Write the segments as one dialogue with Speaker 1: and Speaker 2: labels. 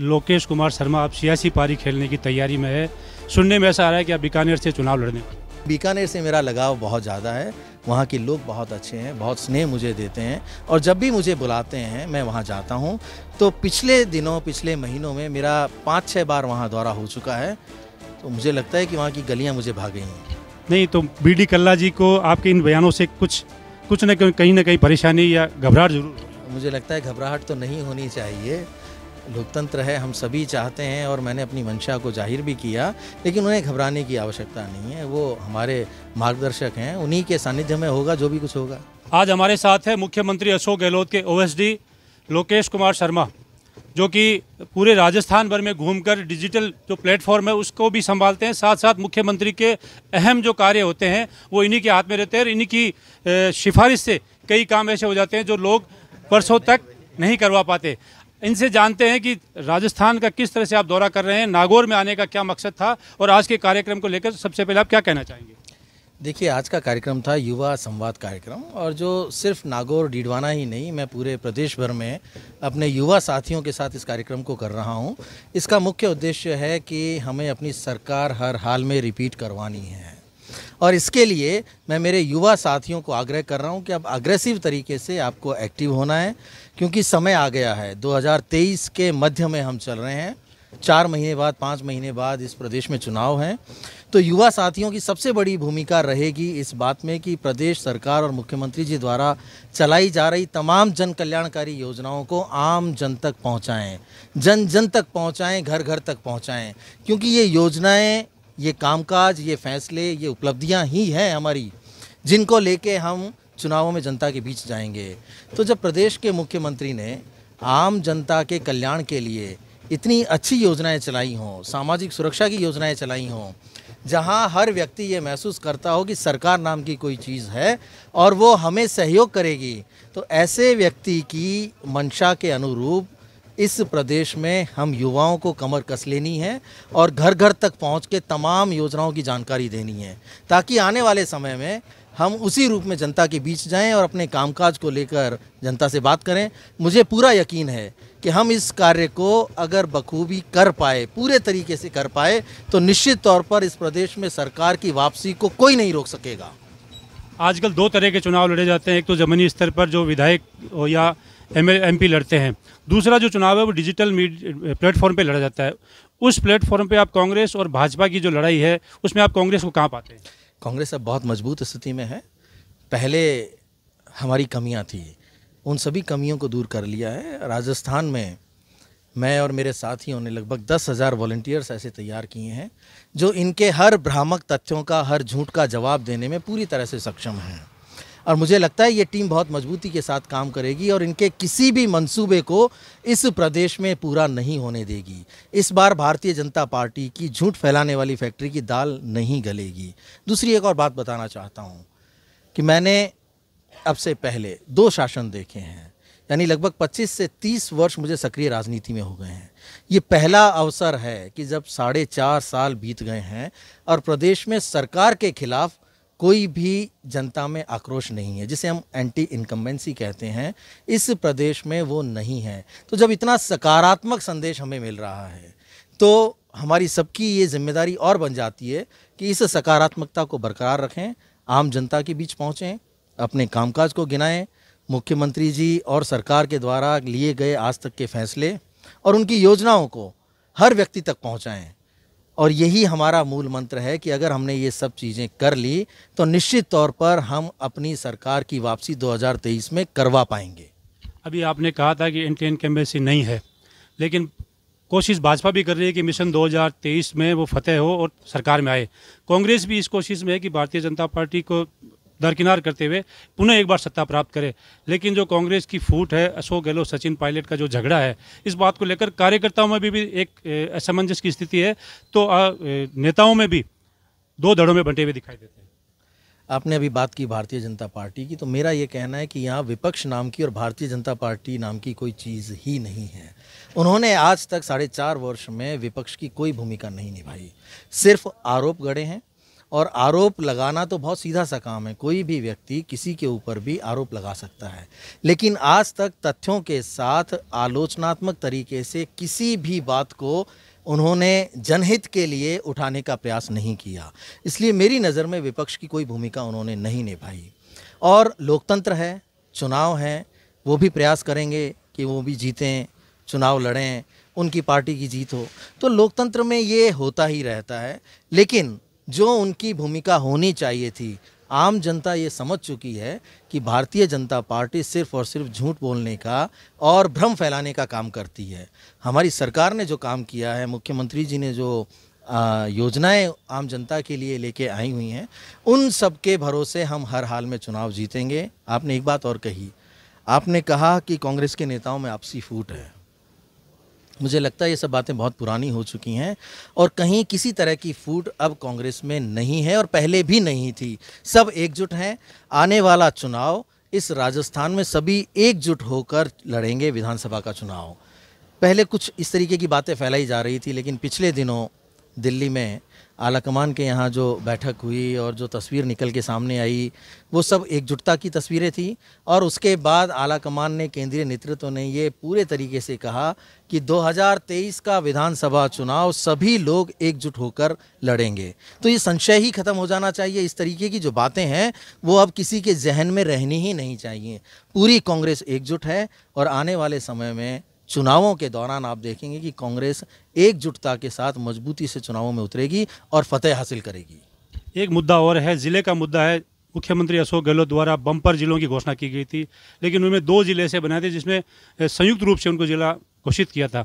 Speaker 1: लोकेश कुमार शर्मा अब सियासी पारी खेलने की तैयारी में है सुनने में ऐसा आ रहा है कि आप बीकानेर से चुनाव लड़ने
Speaker 2: बीकानेर से मेरा लगाव बहुत ज़्यादा है वहाँ के लोग बहुत अच्छे हैं बहुत स्नेह मुझे देते हैं और जब भी मुझे बुलाते हैं मैं वहाँ जाता हूँ तो पिछले दिनों पिछले महीनों में मेरा पाँच छः बार वहाँ दौरा हो चुका है तो मुझे लगता है कि वहाँ की गलियाँ मुझे भाग गई
Speaker 1: हैं नहीं तो बी डी कल्ला जी को आपके इन बयानों से कुछ कुछ न कहीं ना कहीं परेशानी या घबराहट जरूर
Speaker 2: मुझे लगता है घबराहट तो नहीं होनी चाहिए लोकतंत्र है हम सभी चाहते हैं और मैंने अपनी मंशा को जाहिर भी किया लेकिन उन्हें घबराने की आवश्यकता नहीं है वो
Speaker 1: हमारे मार्गदर्शक
Speaker 2: हैं उन्हीं के सानिध्य में होगा जो भी कुछ होगा
Speaker 1: आज हमारे साथ है मुख्यमंत्री अशोक गहलोत के ओ लोकेश कुमार शर्मा जो कि पूरे राजस्थान भर में घूमकर डिजिटल जो प्लेटफॉर्म है उसको भी संभालते हैं साथ साथ मुख्यमंत्री के अहम जो कार्य होते हैं वो इन्हीं के हाथ में रहते हैं और इन्हीं की सिफारिश से कई काम ऐसे हो जाते हैं जो लोग परसों तक नहीं करवा पाते इनसे जानते हैं कि राजस्थान का किस तरह से आप दौरा कर रहे हैं नागौर में आने का क्या मकसद था और आज के कार्यक्रम को लेकर सबसे पहले आप क्या कहना चाहेंगे
Speaker 2: देखिए आज का कार्यक्रम था युवा संवाद कार्यक्रम और जो सिर्फ नागौर डीडवाना ही नहीं मैं पूरे प्रदेश भर में अपने युवा साथियों के साथ इस कार्यक्रम को कर रहा हूँ इसका मुख्य उद्देश्य है कि हमें अपनी सरकार हर हाल में रिपीट करवानी है और इसके लिए मैं मेरे युवा साथियों को आग्रह कर रहा हूँ कि अब अग्रेसिव तरीके से आपको एक्टिव होना है क्योंकि समय आ गया है 2023 के मध्य में हम चल रहे हैं चार महीने बाद पाँच महीने बाद इस प्रदेश में चुनाव हैं तो युवा साथियों की सबसे बड़ी भूमिका रहेगी इस बात में कि प्रदेश सरकार और मुख्यमंत्री जी द्वारा चलाई जा रही तमाम जन कल्याणकारी योजनाओं को आम जन तक पहुंचाएं जन जन तक पहुंचाएं घर घर तक पहुंचाएं क्योंकि ये योजनाएं ये कामकाज ये फैसले ये उपलब्धियाँ ही हैं हमारी जिनको लेके हम चुनावों में जनता के बीच जाएंगे तो जब प्रदेश के मुख्यमंत्री ने आम जनता के कल्याण के लिए इतनी अच्छी योजनाएं चलाई हों सामाजिक सुरक्षा की योजनाएं चलाई हों जहां हर व्यक्ति ये महसूस करता हो कि सरकार नाम की कोई चीज़ है और वो हमें सहयोग करेगी तो ऐसे व्यक्ति की मंशा के अनुरूप इस प्रदेश में हम युवाओं को कमर कस लेनी है और घर घर तक पहुंच के तमाम योजनाओं की जानकारी देनी है ताकि आने वाले समय में हम उसी रूप में जनता के बीच जाएं और अपने कामकाज को लेकर जनता से बात करें मुझे पूरा यकीन है कि हम इस कार्य को अगर बखूबी कर पाए पूरे तरीके से कर पाए तो निश्चित तौर पर इस प्रदेश में सरकार की
Speaker 1: वापसी को कोई नहीं रोक सकेगा आजकल दो तरह के चुनाव लड़े जाते हैं एक तो जमीनी स्तर पर जो विधायक या एम पी लड़ते हैं दूसरा जो चुनाव है वो डिजिटल प्लेटफॉर्म पे लड़ा जाता है उस प्लेटफॉर्म पे आप कांग्रेस और भाजपा की जो लड़ाई है उसमें आप कांग्रेस को कहाँ पाते हैं कांग्रेस अब बहुत मजबूत स्थिति में है पहले हमारी कमियाँ
Speaker 2: थी उन सभी कमियों को दूर कर लिया है राजस्थान में मैं और मेरे साथियों ने लगभग दस हज़ार वॉल्टियर्स ऐसे तैयार किए हैं जो इनके हर भ्रामक तथ्यों का हर झूठ का जवाब देने में पूरी तरह से सक्षम हैं और मुझे लगता है ये टीम बहुत मजबूती के साथ काम करेगी और इनके किसी भी मंसूबे को इस प्रदेश में पूरा नहीं होने देगी इस बार भारतीय जनता पार्टी की झूठ फैलाने वाली फैक्ट्री की दाल नहीं गलेगी दूसरी एक और बात बताना चाहता हूँ कि मैंने अब से पहले दो शासन देखे हैं यानी लगभग 25 से 30 वर्ष मुझे सक्रिय राजनीति में हो गए हैं ये पहला अवसर है कि जब साढ़े चार साल बीत गए हैं और प्रदेश में सरकार के खिलाफ कोई भी जनता में आक्रोश नहीं है जिसे हम एंटी इनकम्बेंसी कहते हैं इस प्रदेश में वो नहीं है तो जब इतना सकारात्मक संदेश हमें मिल रहा है तो हमारी सबकी ये जिम्मेदारी और बन जाती है कि इस सकारात्मकता को बरकरार रखें आम जनता के बीच पहुँचें अपने कामकाज को गिनाएं मुख्यमंत्री जी और सरकार के द्वारा लिए गए आज तक के फैसले और उनकी योजनाओं को हर व्यक्ति तक पहुँचाएँ और यही हमारा मूल मंत्र है कि अगर हमने ये सब चीज़ें कर ली तो निश्चित तौर पर हम अपनी सरकार की वापसी 2023 में करवा पाएंगे
Speaker 1: अभी आपने कहा था कि इंडियन कैम्बेसी नहीं है लेकिन कोशिश भाजपा भी कर रही है कि मिशन 2023 में वो फतेह हो और सरकार में आए कांग्रेस भी इस कोशिश में है कि भारतीय जनता पार्टी को दरकिनार करते हुए पुनः एक बार सत्ता प्राप्त करे लेकिन जो कांग्रेस की फूट है अशोक गहलोत सचिन पायलट का जो झगड़ा है इस बात को लेकर कार्यकर्ताओं में भी, भी एक असमंजस की स्थिति है तो नेताओं में भी दो धड़ों में बंटे हुए दिखाई देते हैं आपने अभी बात की भारतीय जनता पार्टी की तो मेरा ये कहना है कि यहाँ विपक्ष
Speaker 2: नाम की और भारतीय जनता पार्टी नाम की कोई चीज़ ही नहीं है उन्होंने आज तक साढ़े चार वर्ष में विपक्ष की कोई भूमिका नहीं निभाई सिर्फ आरोप गढ़े हैं और आरोप लगाना तो बहुत सीधा सा काम है कोई भी व्यक्ति किसी के ऊपर भी आरोप लगा सकता है लेकिन आज तक तथ्यों के साथ आलोचनात्मक तरीके से किसी भी बात को उन्होंने जनहित के लिए उठाने का प्रयास नहीं किया इसलिए मेरी नज़र में विपक्ष की कोई भूमिका उन्होंने नहीं निभाई और लोकतंत्र है चुनाव हैं वो भी प्रयास करेंगे कि वो भी जीतें चुनाव लड़ें उनकी पार्टी की जीत हो तो लोकतंत्र में ये होता ही रहता है लेकिन जो उनकी भूमिका होनी चाहिए थी आम जनता ये समझ चुकी है कि भारतीय जनता पार्टी सिर्फ और सिर्फ झूठ बोलने का और भ्रम फैलाने का काम करती है हमारी सरकार ने जो काम किया है मुख्यमंत्री जी ने जो योजनाएं आम जनता के लिए लेके आई हुई हैं उन सब के भरोसे हम हर हाल में चुनाव जीतेंगे आपने एक बात और कही आपने कहा कि कांग्रेस के नेताओं में आपसी फूट है मुझे लगता है ये सब बातें बहुत पुरानी हो चुकी हैं और कहीं किसी तरह की फूट अब कांग्रेस में नहीं है और पहले भी नहीं थी सब एकजुट हैं आने वाला चुनाव इस राजस्थान में सभी एकजुट होकर लड़ेंगे विधानसभा का चुनाव पहले कुछ इस तरीके की बातें फैलाई जा रही थी लेकिन पिछले दिनों दिल्ली में आलाकमान के यहाँ जो बैठक हुई और जो तस्वीर निकल के सामने आई वो सब एकजुटता की तस्वीरें थी और उसके बाद आलाकमान ने केंद्रीय नेतृत्व ने ये पूरे तरीके से कहा कि 2023 का विधानसभा चुनाव सभी लोग एकजुट होकर लड़ेंगे तो ये संशय ही ख़त्म हो जाना चाहिए इस तरीके की जो बातें हैं वो अब किसी के जहन में रहनी ही नहीं चाहिए पूरी कांग्रेस एकजुट है और आने वाले समय में चुनावों के दौरान आप देखेंगे कि कांग्रेस
Speaker 1: एकजुटता के साथ मजबूती से चुनावों में उतरेगी और फतेह हासिल करेगी एक मुद्दा और है ज़िले का मुद्दा है मुख्यमंत्री अशोक गहलोत द्वारा बम्पर जिलों की घोषणा की गई थी लेकिन उनमें दो ज़िले ऐसे बनाए थे जिसमें संयुक्त रूप से उनको ज़िला घोषित किया था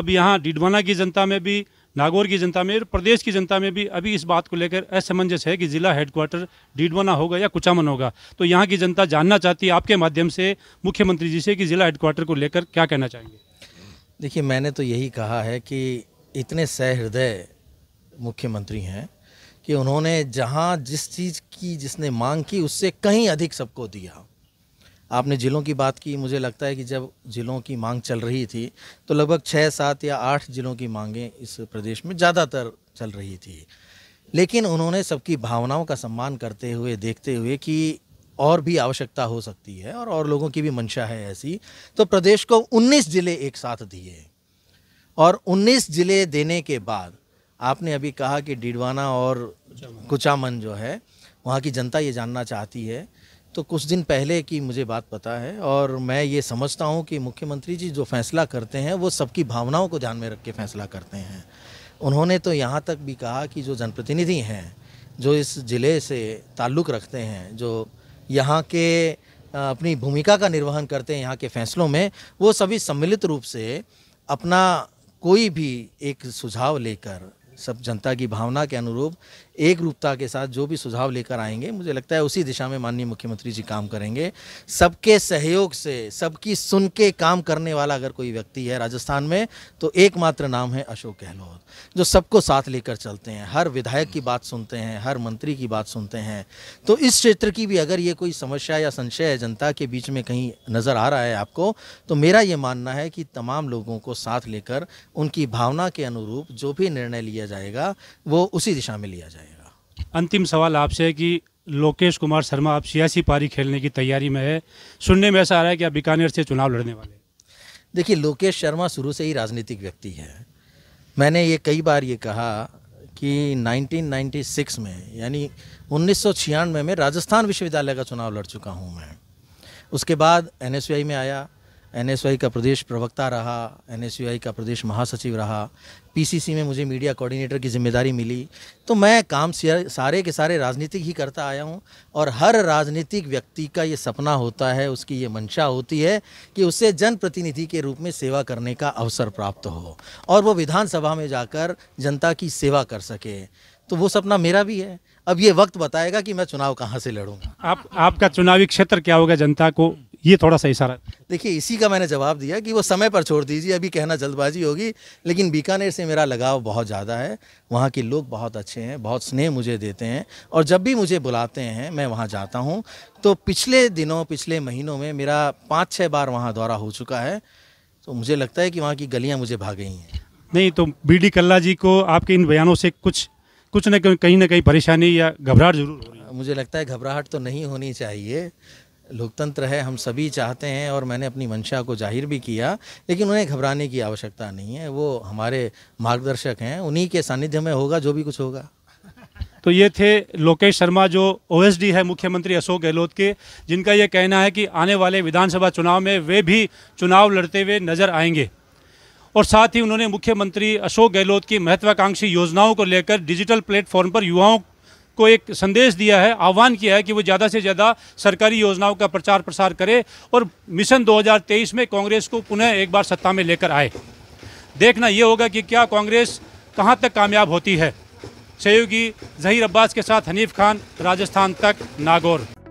Speaker 1: अब यहाँ डिडवाना की जनता में भी नागौर की जनता में और प्रदेश की जनता में भी अभी इस बात को लेकर असमंजस है कि ज़िला हेडक्वार्टर डीडवाना होगा या कुचामन होगा तो यहाँ की जनता जानना चाहती है आपके माध्यम से मुख्यमंत्री जी से कि ज़िला हेडक्वार्टर को लेकर क्या कहना चाहेंगे देखिए मैंने तो यही कहा
Speaker 2: है कि इतने सहृदय मुख्यमंत्री हैं कि उन्होंने जहाँ जिस चीज़ की जिसने मांग की उससे कहीं अधिक सबको दिया आपने ज़िलों की बात की मुझे लगता है कि जब ज़िलों की मांग चल रही थी तो लगभग छः सात या आठ ज़िलों की मांगें इस प्रदेश में ज़्यादातर चल रही थी लेकिन उन्होंने सबकी भावनाओं का सम्मान करते हुए देखते हुए कि और भी आवश्यकता हो सकती है और और लोगों की भी मंशा है ऐसी तो प्रदेश को 19 ज़िले एक साथ दिए और 19 ज़िले देने के बाद आपने अभी कहा कि डिडवाना और कुचामन जो है वहाँ की जनता ये जानना चाहती है तो कुछ दिन पहले की मुझे बात पता है और मैं ये समझता हूँ कि मुख्यमंत्री जी जो फैसला करते हैं वो सबकी भावनाओं को ध्यान में रख के फैसला करते हैं उन्होंने तो यहाँ तक भी कहा कि जो जनप्रतिनिधि हैं जो इस ज़िले से ताल्लुक़ रखते हैं जो यहाँ के अपनी भूमिका का निर्वहन करते हैं यहाँ के फैसलों में वो सभी सम्मिलित रूप से अपना कोई भी एक सुझाव लेकर सब जनता की भावना के अनुरूप एक रूपता के साथ जो भी सुझाव लेकर आएंगे मुझे लगता है उसी दिशा में माननीय मुख्यमंत्री जी काम करेंगे सबके सहयोग से सबकी सुन के काम करने वाला अगर कोई व्यक्ति है राजस्थान में तो एकमात्र नाम है अशोक गहलोत जो सबको साथ लेकर चलते हैं हर विधायक की बात सुनते हैं हर मंत्री की बात सुनते हैं तो इस क्षेत्र की भी अगर ये कोई समस्या या संशय है जनता के बीच में कहीं नज़र आ रहा है आपको तो मेरा ये मानना है कि तमाम लोगों को साथ लेकर उनकी भावना के अनुरूप जो भी निर्णय लिया जाएगा वो उसी दिशा में लिया जाएगा
Speaker 1: अंतिम सवाल आपसे है कि लोकेश कुमार शर्मा आप सियासी पारी खेलने की तैयारी में है सुनने में ऐसा आ रहा है कि आप बीकानेर से चुनाव लड़ने वाले हैं
Speaker 2: देखिए लोकेश शर्मा शुरू से ही राजनीतिक व्यक्ति है मैंने ये कई बार ये कहा कि 1996 में यानी उन्नीस में मैं राजस्थान विश्वविद्यालय का चुनाव लड़ चुका हूँ मैं उसके बाद एन में आया एन का प्रदेश प्रवक्ता रहा एन का प्रदेश महासचिव रहा पीसीसी में मुझे मीडिया कोऑर्डिनेटर की जिम्मेदारी मिली तो मैं काम सारे के सारे राजनीतिक ही करता आया हूँ और हर राजनीतिक व्यक्ति का ये सपना होता है उसकी ये मंशा होती है कि उसे जनप्रतिनिधि के रूप में सेवा करने का अवसर प्राप्त हो और वो विधानसभा में जाकर जनता की सेवा कर सके तो वो सपना मेरा भी है अब ये वक्त बताएगा कि मैं चुनाव कहाँ से लड़ूंगा
Speaker 1: आप आपका चुनावी क्षेत्र क्या होगा जनता को ये थोड़ा सा इशारा
Speaker 2: देखिए इसी का मैंने जवाब दिया कि वो समय पर छोड़ दीजिए अभी कहना जल्दबाजी होगी लेकिन बीकानेर से मेरा लगाव बहुत ज़्यादा है वहाँ के लोग बहुत अच्छे हैं बहुत स्नेह मुझे देते हैं और जब भी मुझे बुलाते हैं मैं वहाँ जाता हूँ तो पिछले दिनों पिछले महीनों में मेरा पाँच छः बार वहाँ दौरा हो चुका है तो मुझे लगता है कि वहाँ की गलियाँ मुझे भाग गई हैं
Speaker 1: नहीं तो बी डी कल्ला जी को आपके इन बयानों से कुछ कुछ न कहीं ना कहीं परेशानी या घबराहट जरूर हो
Speaker 2: रही है मुझे लगता है घबराहट तो नहीं होनी चाहिए लोकतंत्र है हम सभी चाहते हैं और मैंने अपनी मंशा को जाहिर भी किया लेकिन उन्हें घबराने की आवश्यकता नहीं है वो हमारे मार्गदर्शक हैं उन्हीं के सानिध्य में होगा जो भी कुछ होगा
Speaker 1: तो ये थे लोकेश शर्मा जो ओएसडी है मुख्यमंत्री अशोक गहलोत के जिनका ये कहना है कि आने वाले विधानसभा चुनाव में वे भी चुनाव लड़ते हुए नजर आएंगे और साथ ही उन्होंने मुख्यमंत्री अशोक गहलोत की महत्वाकांक्षी योजनाओं को लेकर डिजिटल प्लेटफॉर्म पर युवाओं को एक संदेश दिया है आह्वान किया है कि वो ज़्यादा से ज़्यादा सरकारी योजनाओं का प्रचार प्रसार करे और मिशन 2023 में कांग्रेस को पुनः एक बार सत्ता में लेकर आए देखना ये होगा कि क्या कांग्रेस कहाँ तक कामयाब होती है सहयोगी जहीर अब्बास के साथ हनीफ खान राजस्थान तक नागौर